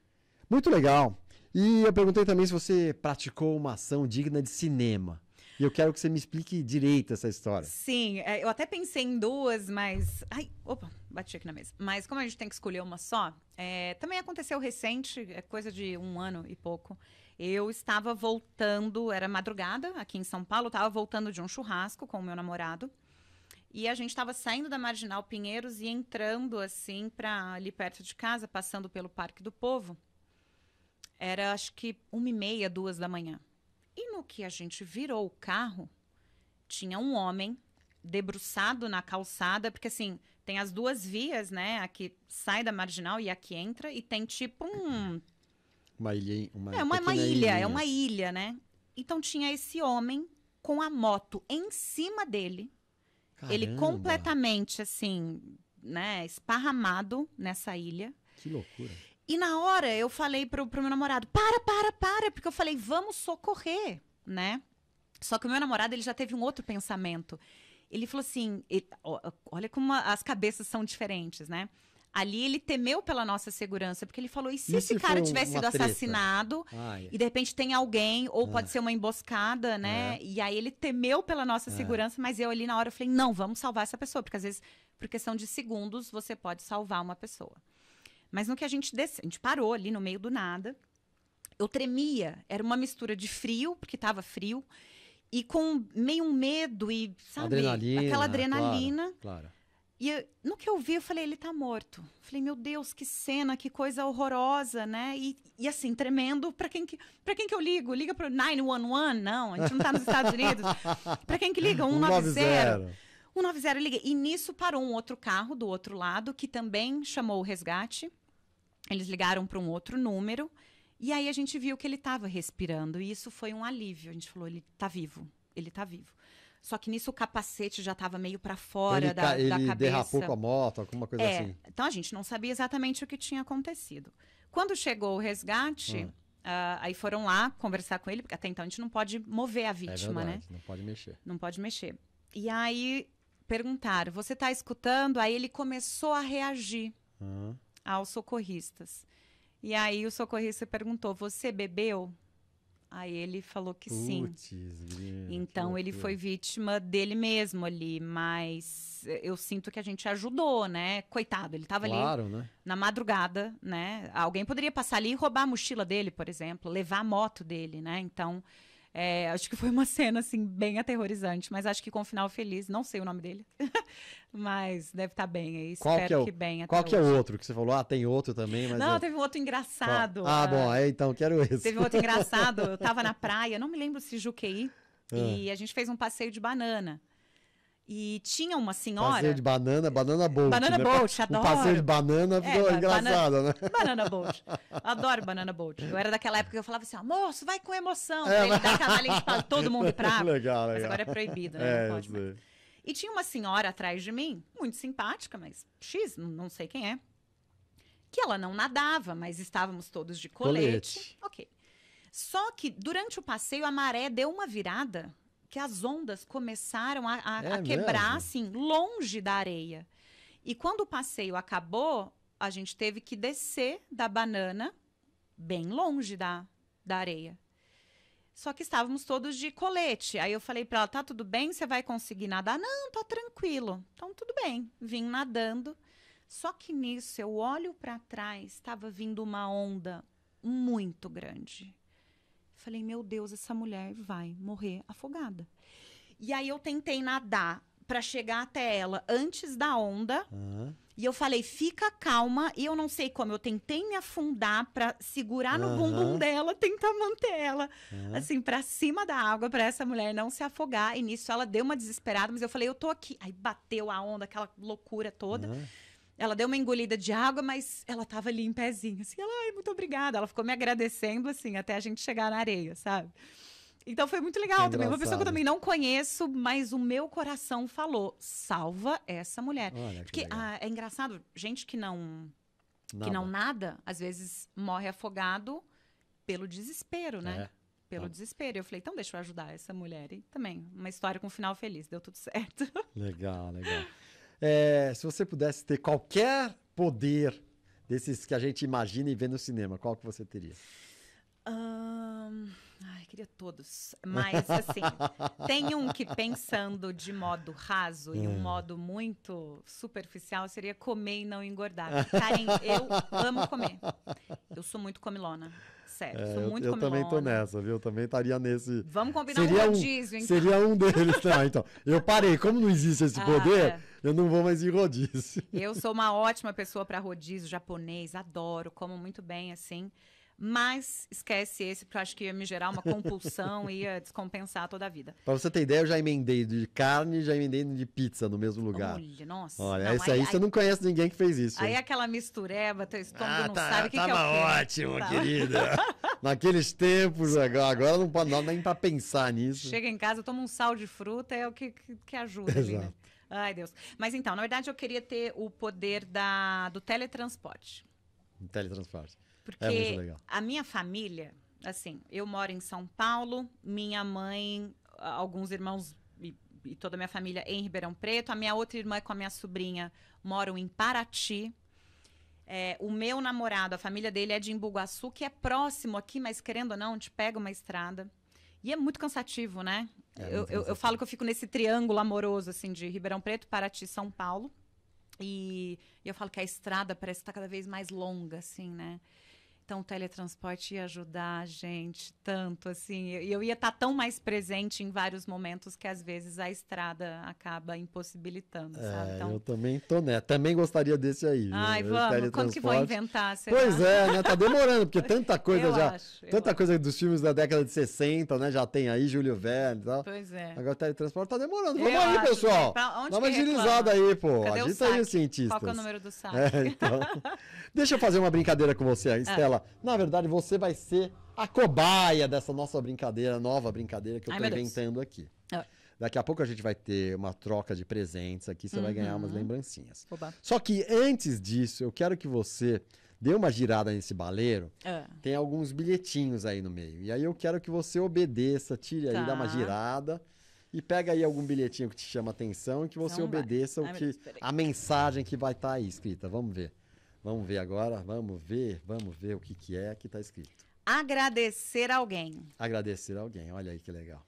Muito legal. E eu perguntei também se você praticou uma ação digna de cinema. E eu quero que você me explique direito essa história. Sim, é, eu até pensei em duas, mas. Ai, opa, bati aqui na mesa. Mas como a gente tem que escolher uma só, é... também aconteceu recente, é coisa de um ano e pouco. Eu estava voltando, era madrugada aqui em São Paulo, estava voltando de um churrasco com o meu namorado. E a gente estava saindo da Marginal Pinheiros e entrando assim para ali perto de casa, passando pelo Parque do Povo. Era acho que uma e meia, duas da manhã. E no que a gente virou o carro, tinha um homem debruçado na calçada, porque assim, tem as duas vias, né? A que sai da marginal e a que entra, e tem tipo um. Uma ilha. Uma é uma, uma ilha, ilha, é uma ilha, né? Então tinha esse homem com a moto em cima dele. Caramba. Ele completamente assim, né, esparramado nessa ilha. Que loucura. E na hora eu falei pro, pro meu namorado: para, para, para, porque eu falei, vamos socorrer, né? Só que o meu namorado ele já teve um outro pensamento. Ele falou assim: ele, olha como as cabeças são diferentes, né? Ali ele temeu pela nossa segurança, porque ele falou: e se esse cara tivesse sido treta? assassinado e de repente tem alguém, ou pode ah. ser uma emboscada, né? É. E aí ele temeu pela nossa é. segurança, mas eu ali na hora falei: não, vamos salvar essa pessoa, porque às vezes, por questão de segundos, você pode salvar uma pessoa. Mas no que a gente desceu, a gente parou ali no meio do nada. Eu tremia, era uma mistura de frio, porque estava frio, e com meio um medo e, sabe, adrenalina, aquela né? adrenalina. Claro. claro. E eu, no que eu vi, eu falei, ele tá morto. Falei, meu Deus, que cena, que coisa horrorosa, né? E, e assim, tremendo, para quem que, para quem que eu ligo? Liga pro 911? Não, a gente não tá nos Estados Unidos. [laughs] para quem que liga? 190. 190, eu liguei. E nisso parou um outro carro do outro lado, que também chamou o resgate. Eles ligaram para um outro número e aí a gente viu que ele estava respirando e isso foi um alívio. A gente falou, ele está vivo, ele está vivo. Só que nisso o capacete já estava meio para fora ele, da, ele da cabeça. Ele derrapou com a moto, alguma coisa é, assim. Então a gente não sabia exatamente o que tinha acontecido. Quando chegou o resgate, hum. Uh, aí foram lá conversar com ele, porque até então a gente não pode mover a é vítima, é verdade, né? Não pode mexer. Não pode mexer. E aí perguntaram: você está escutando? Aí ele começou a reagir. Hum aos socorristas. E aí o socorrista perguntou: Você bebeu? Aí ele falou que Puts, sim. Minha, então que ele foi vítima dele mesmo ali, mas eu sinto que a gente ajudou, né? Coitado, ele estava claro, ali né? na madrugada, né? Alguém poderia passar ali e roubar a mochila dele, por exemplo, levar a moto dele, né? Então é, acho que foi uma [laughs] cena, assim, bem aterrorizante, mas acho que com um final feliz. Não sei o nome dele, [laughs] mas deve estar tá bem aí. Qual Espero que, é o, que bem Qual que hoje. é o outro que você falou? Ah, tem outro também, mas... Não, eu... teve um outro engraçado. Ah, ah, bom, ah, então, quero esse. Teve um outro [laughs] engraçado, eu tava na praia, não me lembro se Juquei. ah. e a gente fez um passeio de banana. E tinha uma senhora. Passeio de banana, banana bolt. Banana né? bolt, adoro. passeio de banana é, ficou engraçado, banana, né? Banana bolt. Adoro banana bolt. Eu era daquela época que eu falava assim, almoço, moço, vai com emoção. É, ele né? mas... dar cavalinho pra todo mundo ir pra [laughs] Legal, legal. Mas agora é proibido, né? É, não pode ver. E tinha uma senhora atrás de mim, muito simpática, mas X, não sei quem é. Que ela não nadava, mas estávamos todos de colete. colete. Ok. Só que durante o passeio a maré deu uma virada que as ondas começaram a, a, é a quebrar, mesmo? assim, longe da areia. E quando o passeio acabou, a gente teve que descer da banana, bem longe da, da areia. Só que estávamos todos de colete. Aí eu falei para ela: tá tudo bem? Você vai conseguir nadar? Não, tá tranquilo. Então tudo bem. Vim nadando. Só que nisso eu olho para trás, estava vindo uma onda muito grande. Falei, meu Deus, essa mulher vai morrer afogada. E aí eu tentei nadar para chegar até ela antes da onda. Uhum. E eu falei, fica calma. E eu não sei como, eu tentei me afundar para segurar uhum. no bumbum dela, tentar manter ela, uhum. assim, para cima da água, para essa mulher não se afogar. E nisso ela deu uma desesperada, mas eu falei, eu tô aqui. Aí bateu a onda, aquela loucura toda. Ela deu uma engolida de água, mas ela tava ali em pezinho, assim, ela, ai, muito obrigada. Ela ficou me agradecendo, assim, até a gente chegar na areia, sabe? Então foi muito legal é também. Uma pessoa que eu também não conheço, mas o meu coração falou: salva essa mulher. Olha, Porque ah, é engraçado, gente que não nada. que não nada, às vezes morre afogado pelo desespero, né? É. Pelo ah. desespero. Eu falei, então deixa eu ajudar essa mulher. E também, uma história com um final feliz, deu tudo [laughs] certo. Legal, legal. É, se você pudesse ter qualquer poder desses que a gente imagina e vê no cinema, qual que você teria? Um... Ai, queria todos. Mas, assim, [laughs] tem um que pensando de modo raso e um hum. modo muito superficial seria comer e não engordar. Karen, eu [laughs] amo comer. Eu sou muito comilona. Sério, é, sou muito eu, eu comilona. Eu também tô nessa, viu? Eu também estaria nesse. Vamos combinar seria um rodízio, então. Seria um deles. [laughs] Não, então. Eu parei. Como não existe esse ah, poder, é. eu não vou mais em rodízio. Eu sou uma ótima pessoa para rodízio japonês, adoro, como muito bem, assim mas esquece esse, porque acho que ia me gerar uma compulsão e ia descompensar toda a vida. Pra você ter ideia, eu já emendei de carne já emendei de pizza no mesmo lugar. Olha, nossa. Olha, esse aí, aí, você aí, não conhece ninguém que fez isso. Aí hein? aquela mistureba, teu estômago ah, não tá, sabe o que, que é né? ótimo, tá. querida. [laughs] Naqueles tempos, agora, agora não pode não, nem pra pensar nisso. Chega em casa, toma um sal de fruta, é o que, que, que ajuda né? Exato. ali, né? Ai, Deus. Mas então, na verdade, eu queria ter o poder da, do teletransporte. Teletransporte. É porque a minha família, assim, eu moro em São Paulo, minha mãe, alguns irmãos e, e toda a minha família em Ribeirão Preto, a minha outra irmã com a minha sobrinha moram em Paraty. É, o meu namorado, a família dele é de Imbuguaçu, que é próximo aqui, mas querendo ou não, te pega uma estrada. E é muito cansativo, né? É, eu, eu, eu, falo que eu fico nesse triângulo amoroso, assim, de Ribeirão Preto, Paraty, São Paulo. E, e eu falo que a estrada parece estar tá cada vez mais longa, assim, né? Então, o teletransporte ia ajudar a gente tanto, assim. E eu ia estar tão mais presente em vários momentos que, às vezes, a estrada acaba impossibilitando, é, sabe? Então... Eu também tô, né? Também gostaria desse aí. Ai, né? vamos. Quando que vão inventar? pois é, né? Tá demorando, porque tanta [laughs] coisa eu já... Acho, tanta coisa dos filmes da década de 60, né? Já tem aí, Júlio Verne e tal. Pois é. Agora o teletransporte tá demorando. Vamos eu aí, acho, pessoal. Né? Tá, pra onde Dá uma agilizada aí, pô. Cadê Agita aí os cientistas. Qual é o número do saco? É, então... [laughs] Deixa eu fazer uma brincadeira com você, Estela. Na verdade, você vai ser a cobaia dessa nossa brincadeira, nova brincadeira que eu Ai, tô inventando Deus. aqui. Ah. Daqui a pouco a gente vai ter uma troca de presentes aqui, você uhum. vai ganhar umas uhum. lembrancinhas. Oba. Só que antes disso, eu quero que você dê uma girada nesse baleiro. Ah. Tem alguns bilhetinhos aí no meio. E aí eu quero que você obedeça, tire tá. aí, dá uma tá. girada. E pega aí algum bilhetinho que te chama atenção e que você então obedeça o Ai, que, Deus, a mensagem que vai estar tá aí escrita. Vamos ver. Vamos ver agora, vamos ver, vamos ver o que, que é que está escrito. Agradecer alguém. Agradecer alguém, olha aí que legal.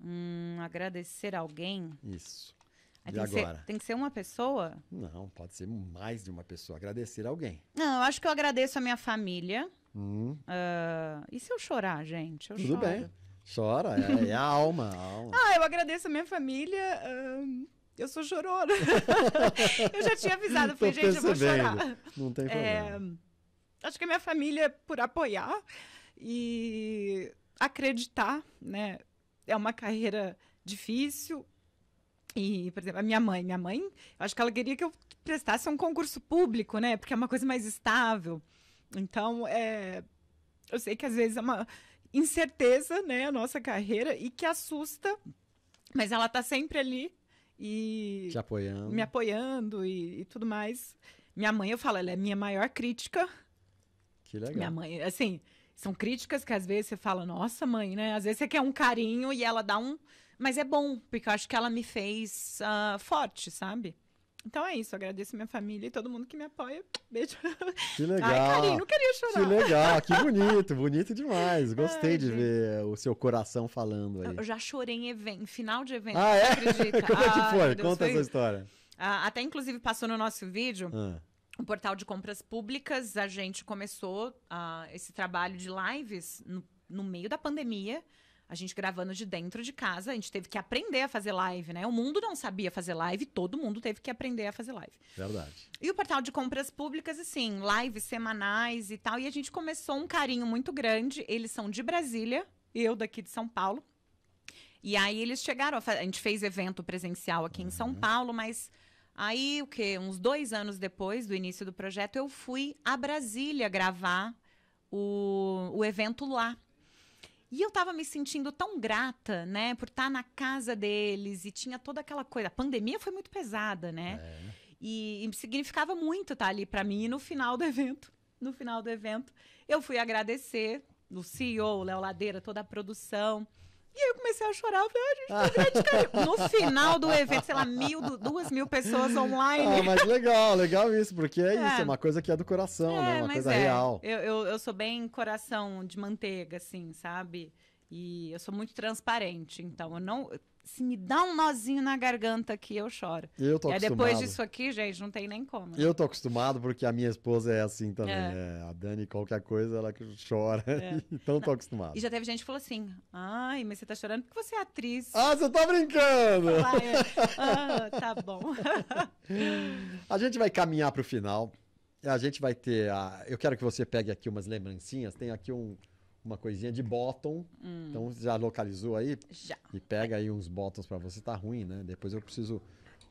Hum, agradecer alguém? Isso. Aí e tem agora? ser, tem que ser uma pessoa? Não, pode ser mais de uma pessoa. Agradecer alguém. Não, eu acho que eu agradeço a minha família. Hum. Uh, e se eu chorar, gente? Eu Tudo choro. bem. Chora, é, é a, alma, a alma. Ah, eu agradeço a minha família. Uh, eu sou chorona. [laughs] eu já tinha avisado, eu falei, gente, percebendo. eu vou chorar. Não tem é, problema. É, acho que a minha família, por apoiar e acreditar, né? É uma carreira difícil. E, por exemplo, a minha mãe, minha mãe, acho que ela queria que eu prestasse um concurso público, né? Porque é uma coisa mais estável. Então, é, eu sei que às vezes é uma incerteza, né, a nossa carreira e que assusta, mas ela tá sempre ali e Te apoiando. me apoiando e, e, tudo mais. Minha mãe, eu falo, ela é minha maior crítica. Que legal. Minha mãe, assim, são críticas que às vezes você fala, nossa mãe, né? Às vezes você quer um carinho e ela dá um. Mas é bom, porque eu acho que ela me fez uh, forte, sabe? Então é isso, agradeço minha família e todo mundo que me apoia. [laughs] Beijo. Que legal. Ai, carinho, não queria chorar. Que legal, que [laughs] bonito, bonito demais. Gostei Ai, de gente. ver o seu coração falando aí. Eu já chorei em evento, final de evento. Ah, é? Acredita. [laughs] Como é que foi? Ai, Conta foi... essa história. Ah, até inclusive passou no nosso vídeo. Ah. O portal de compras públicas, a gente começou ah, esse trabalho de lives no, no meio da pandemia. A gente gravando de dentro de casa, a gente teve que aprender a fazer live, né? O mundo não sabia fazer live, todo mundo teve que aprender a fazer live. Verdade. E o portal de compras públicas, assim, lives semanais e tal. E a gente começou um carinho muito grande. Eles são de Brasília, eu daqui de São Paulo. E aí eles chegaram, a, a gente fez evento presencial aqui uhum. em São uhum. Paulo, mas aí o que? Uns dois anos depois do início do projeto, eu fui a Brasília gravar o, o evento lá. E eu tava me sentindo tão grata, né, por estar tá na casa deles e tinha toda aquela coisa. A pandemia foi muito pesada, né? É. E, e significava muito estar tá ali para mim. E no final do evento, no final do evento, eu fui agradecer o CEO, o Léo Ladeira, toda a produção. E aí eu comecei a chorar, falei, ah, gente, tá No final do evento, sei lá, mil, duas mil pessoas online. Ah, mas legal, legal isso, porque é, é. isso, é uma coisa que é do coração, né, é, né? Uma coisa é. real. Eu, eu, eu, sou bem coração de manteiga, assim, sabe? E eu sou muito transparente, então eu não se me dá um nozinho na garganta aqui, eu choro. Eu tô e acostumado. depois disso aqui, gente, não tem nem como. Né? Eu tô acostumado porque a minha esposa é assim também. É. É, a Dani, qualquer coisa, ela chora. É. [laughs] então tô acostumado. E já teve gente que falou assim: ai, mas você tá chorando porque você é atriz. Ah, você tá brincando! Ah, tá bom. [laughs] a gente vai caminhar pro final. A gente vai ter. A... Eu quero que você pegue aqui umas lembrancinhas. Tem aqui um uma coisinha de bottom. Hum. Então já localizou aí? Já. E pega aí uns bottoms para você, tá ruim, né? Depois eu preciso.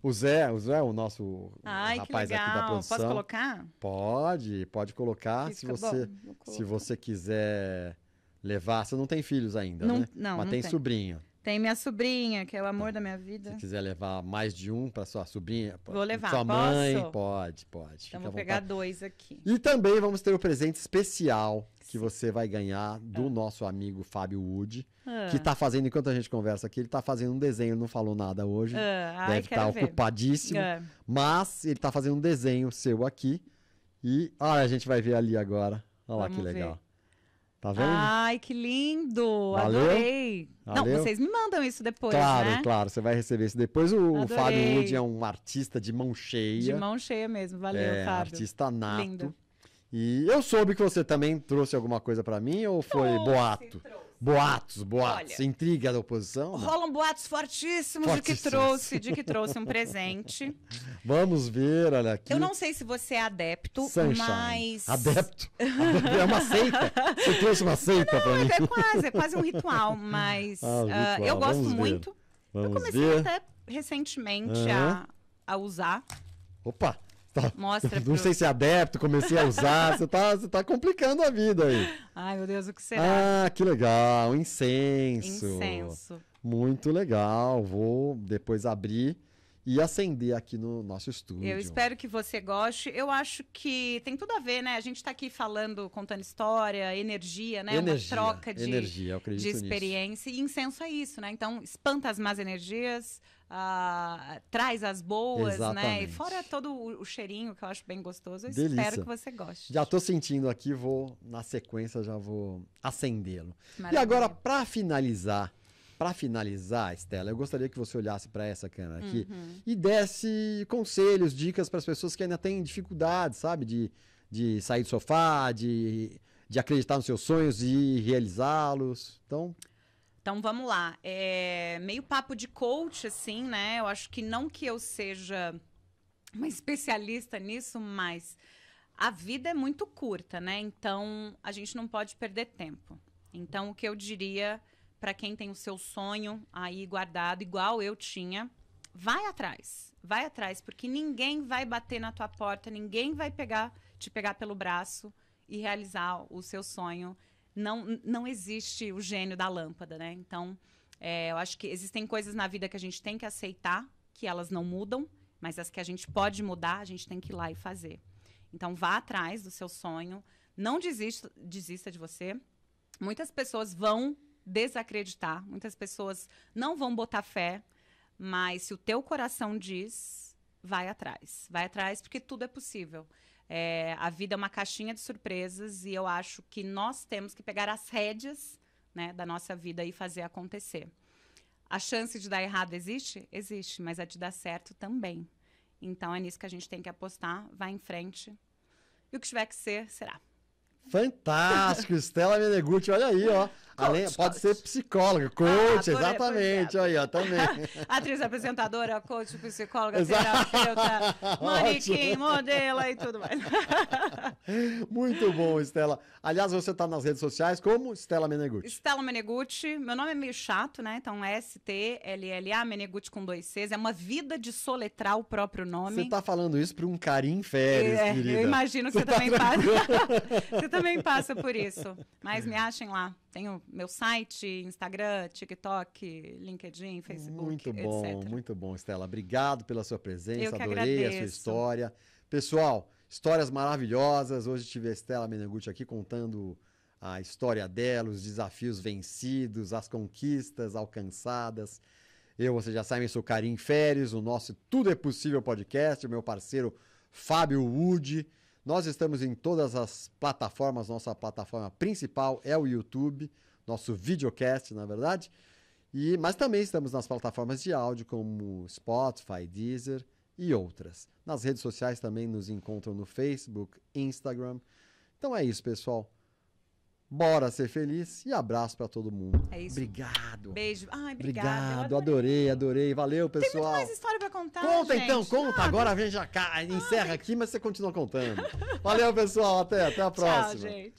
O Zé, o Zé, é o nosso Ai, rapaz aqui da produção. Posso colocar? Pode, pode colocar se você se você quiser levar. Você não tem filhos ainda, não, né? Não, Mas não tem, tem Tem minha sobrinha, que é o amor da minha vida. Se quiser levar mais de um para sua sobrinha, vou levar. Sua mãe, Posso? pode, pode. Então vou pegar dois aqui. E também vamos ter um presente especial que você vai ganhar do é. nosso amigo Fábio Wood, é. que está fazendo, enquanto a gente conversa aqui, ele está fazendo um desenho, não falou nada hoje, é. deve estar tá ocupadíssimo, é. mas ele está fazendo um desenho seu aqui, e olha, a gente vai ver ali agora, olha lá que legal. Ver. Tá vendo? Ai, que lindo! Valeu? Adorei! Valeu? Não, vocês me mandam isso depois, claro, né? Claro, claro, você vai receber isso depois. O, o Fábio Wood é um artista de mão cheia. De mão cheia mesmo, valeu, é, Fábio. Artista nato. Lindo. E eu soube que você também trouxe alguma coisa para mim ou foi trouxe, boato? Trouxe. Boatos, boatos, Olha, intriga da oposição? Né? Rolam boatos fortíssimos, fortíssimos, de que trouxe, de que trouxe um presente. [laughs] Vamos ver, olha aqui. Eu não sei se você é adepto, Sunshine. mas. Adepto? [laughs] É uma seita. Você trouxe uma seita para mim. É quase, é quase um ritual, mas ah, ah ritual. Uh, eu gosto Vamos muito. Ver. Vamos eu comecei ver. até recentemente uhum. a, a usar. Opa! Tá, Mostra não pro... sei se é adepto, comecei a usar. você, tá, você tá complicando a vida aí. Ai, meu Deus, o que será? Ah, que legal. Incenso. Incenso. Muito legal. Vou depois abrir e acender aqui no nosso estúdio. Eu espero que você goste. Eu acho que tem tudo a ver, né? A gente está aqui falando, contando história, energia, né? Energia, Uma troca de, energia, de experiência. Nisso. E incenso é isso, né? Então, espanta as más energias, uh, traz as boas, Exatamente. né? E fora todo o, cheirinho que eu acho bem gostoso, eu Delícia. espero que você goste. Já estou sentindo aqui, vou na sequência já vou acendê-lo. E agora para finalizar, para finalizar, Estela, eu gostaria que você olhasse para essa cana aqui uhum. e desse conselhos, dicas para as pessoas que ainda têm dificuldade, sabe, de, de sair do sofá, de, de acreditar nos seus sonhos e realizá-los. Então, então vamos lá. É meio papo de coach, assim, né? Eu acho que não que eu seja uma especialista nisso, mas a vida é muito curta, né? Então a gente não pode perder tempo. Então o que eu diria para quem tem o seu sonho aí guardado, igual eu tinha, vai atrás. Vai atrás, porque ninguém vai bater na tua porta, ninguém vai pegar te pegar pelo braço e realizar o seu sonho não, não existe o gênio da lâmpada, né? Então, é, eu acho que existem coisas na vida que a gente tem que aceitar, que elas não mudam, mas as que a gente pode mudar, a gente tem que ir lá e fazer. Então, vá atrás do seu sonho, não desista, desista de você. Muitas pessoas vão desacreditar, muitas pessoas não vão botar fé, mas se o teu coração diz, vai atrás. Vai atrás porque tudo é possível. É, a vida é uma caixinha de surpresas e eu acho que nós temos que pegar as rédeas né, da nossa vida e fazer acontecer. A chance de dar errado existe? Existe, mas a de dar certo também. Então é nisso que a gente tem que apostar, vai em frente. E o que tiver que ser, será. Fantástico, Estela [laughs] Meneguti, olha aí, ó. Além, pode coach. ser psicóloga, coach, ah, exatamente. aí, ó, também. [laughs] Atriz apresentadora, coach, psicóloga, terapeuta, [laughs] manequim, modelo e tudo mais. [laughs] Muito bom, Estela. Aliás, você está nas redes sociais como Estela Meneguti. Estela Meneguti. Meu nome é meio chato, né? Então, S-T-L-L-A Meneguti com dois Cs. É uma vida de soletrar o próprio nome. Você está falando isso para um carinho férias, é, querida. Eu imagino que você, você tá também passa. você também passa por isso. Mas me achem lá. Tenho meu site, Instagram, TikTok, LinkedIn, Facebook, Muito bom, etc. muito bom, Estela. Obrigado pela sua presença, adorei a sua história. Pessoal, histórias maravilhosas. Hoje tive a Estela Meneguti aqui contando a história dela, os desafios vencidos, as conquistas alcançadas. Eu, você já sabe, sou Karim Férez, o nosso Tudo é Possível podcast, o meu parceiro Fábio Wood. Nós estamos em todas as plataformas, nossa plataforma principal é o YouTube, nosso videocast, na verdade. E, mas também estamos nas plataformas de áudio como Spotify, Deezer e outras. Nas redes sociais também nos encontram no Facebook, Instagram. Então é isso, pessoal. Bora ser feliz e abraço para todo mundo. É isso. Obrigado. Beijo. Ai, obrigado. Obrigado, adorei. adorei, Valeu, pessoal. Tem muito mais contar? Conta então, gente. então, conta. Agora vem já cá encerra aqui, mas você continua contando. [laughs] Valeu, pessoal. Até, até a próxima. Tchau, gente.